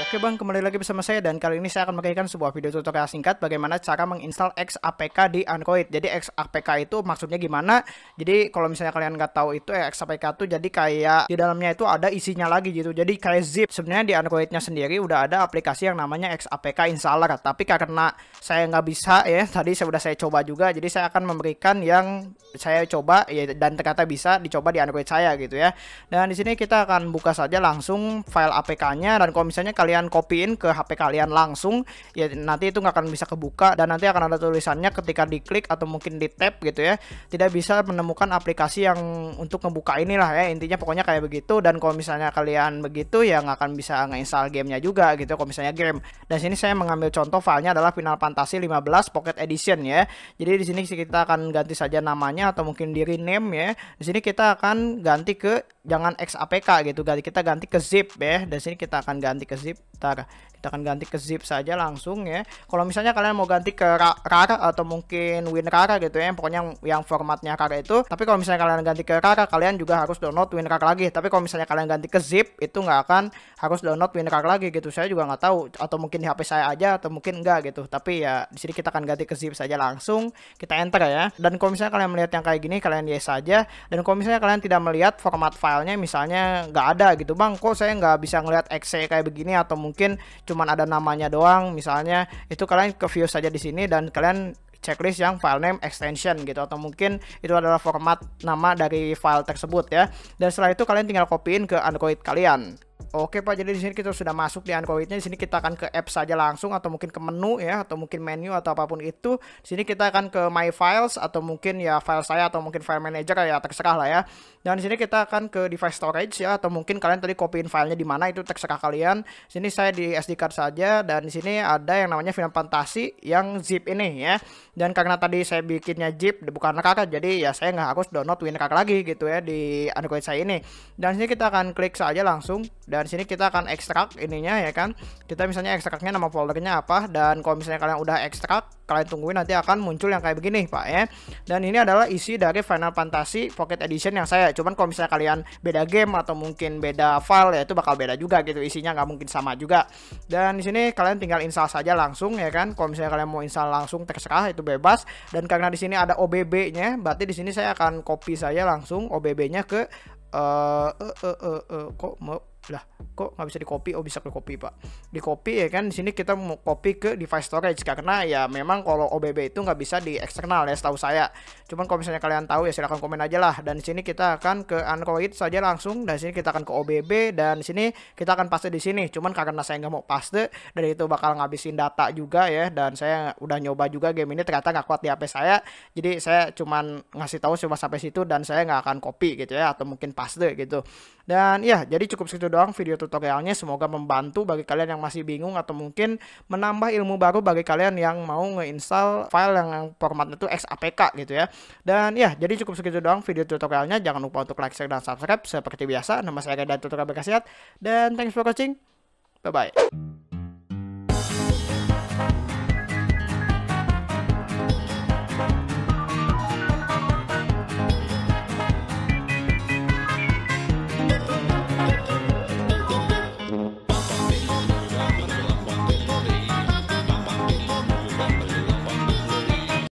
Oke bang, kembali lagi bersama saya dan kali ini saya akan memberikan sebuah video tutorial singkat bagaimana cara menginstal XAPK di Android. Jadi XAPK itu maksudnya gimana? Jadi kalau misalnya kalian nggak tahu itu eh, XAPK itu jadi kayak di dalamnya itu ada isinya lagi gitu. Jadi kayak zip. Sebenarnya di Androidnya sendiri udah ada aplikasi yang namanya XAPK Installer. Tapi karena saya nggak bisa ya, tadi sudah saya coba juga. Jadi saya akan memberikan yang saya coba ya dan ternyata bisa dicoba di Android saya gitu ya. Dan di sini kita akan buka saja langsung file APK-nya dan kalau misalnya kalian kalian copyin ke HP kalian langsung ya nanti itu nggak akan bisa kebuka dan nanti akan ada tulisannya ketika diklik atau mungkin di tap gitu ya tidak bisa menemukan aplikasi yang untuk ngebuka inilah ya intinya pokoknya kayak begitu dan kalau misalnya kalian begitu ya nggak akan bisa nge gamenya juga gitu kalau misalnya game dan sini saya mengambil contoh filenya adalah Final Fantasy 15 Pocket Edition ya jadi di sini kita akan ganti saja namanya atau mungkin di rename ya di sini kita akan ganti ke jangan XAPK gitu ganti kita ganti ke zip ya dan sini kita akan ganti ke zip kita kita akan ganti ke zip saja langsung ya kalau misalnya kalian mau ganti ke rara atau mungkin win winrar gitu ya pokoknya yang, yang formatnya rara itu tapi kalau misalnya kalian ganti ke rara kalian juga harus download win winrar lagi tapi kalau misalnya kalian ganti ke zip itu nggak akan harus download win winrar lagi gitu saya juga nggak tahu atau mungkin di HP saya aja atau mungkin enggak gitu tapi ya di sini kita akan ganti ke zip saja langsung kita enter ya dan kalau misalnya kalian melihat yang kayak gini kalian yes saja dan kalau misalnya kalian tidak melihat format filenya misalnya nggak ada gitu bang kok saya nggak bisa ngelihat exe kayak begini atau atau mungkin cuman ada namanya doang misalnya itu kalian ke view saja di sini dan kalian checklist yang file name extension gitu atau mungkin itu adalah format nama dari file tersebut ya dan setelah itu kalian tinggal copyin ke Android kalian Oke Pak, jadi di sini kita sudah masuk di Androidnya. Di sini kita akan ke app saja langsung atau mungkin ke menu ya atau mungkin menu atau apapun itu. Di sini kita akan ke My Files atau mungkin ya file saya atau mungkin file manager ya terserah lah ya. Dan di sini kita akan ke device storage ya atau mungkin kalian tadi copyin filenya di mana itu terserah kalian. Di sini saya di SD card saja dan di sini ada yang namanya film fantasi yang zip ini ya. Dan karena tadi saya bikinnya zip bukan kakak jadi ya saya nggak harus download WinRAR lagi gitu ya di Android saya ini. Dan di sini kita akan klik saja langsung dan dari sini kita akan ekstrak ininya ya kan kita misalnya ekstraknya nama foldernya apa dan kalau misalnya kalian udah ekstrak kalian tungguin nanti akan muncul yang kayak begini pak ya dan ini adalah isi dari Final Fantasy Pocket Edition yang saya cuman kalau misalnya kalian beda game atau mungkin beda file ya itu bakal beda juga gitu isinya nggak mungkin sama juga dan di sini kalian tinggal install saja langsung ya kan kalau misalnya kalian mau install langsung terserah itu bebas dan karena di sini ada OBB-nya berarti di sini saya akan copy saya langsung OBB-nya ke eh uh, uh, uh, uh, uh, kok lah kok nggak bisa di copy oh bisa ke copy pak di copy ya kan di sini kita mau copy ke device storage karena ya memang kalau OBB itu nggak bisa di eksternal ya setahu saya cuman kalau misalnya kalian tahu ya silahkan komen aja lah dan di sini kita akan ke Android saja langsung dan di sini kita akan ke OBB dan di sini kita akan paste di sini cuman karena saya nggak mau paste dan itu bakal ngabisin data juga ya dan saya udah nyoba juga game ini ternyata nggak kuat di HP saya jadi saya cuman ngasih tahu cuma sampai situ dan saya nggak akan copy gitu ya atau mungkin paste gitu dan ya jadi cukup segitu doang video tutorialnya. Semoga membantu bagi kalian yang masih bingung atau mungkin menambah ilmu baru bagi kalian yang mau ngeinstall file yang formatnya itu XAPK gitu ya. Dan ya, jadi cukup segitu doang video tutorialnya. Jangan lupa untuk like, share, dan subscribe. Seperti biasa, nama saya Reda Tutorial Berkasiat. Dan thanks for watching. Bye-bye.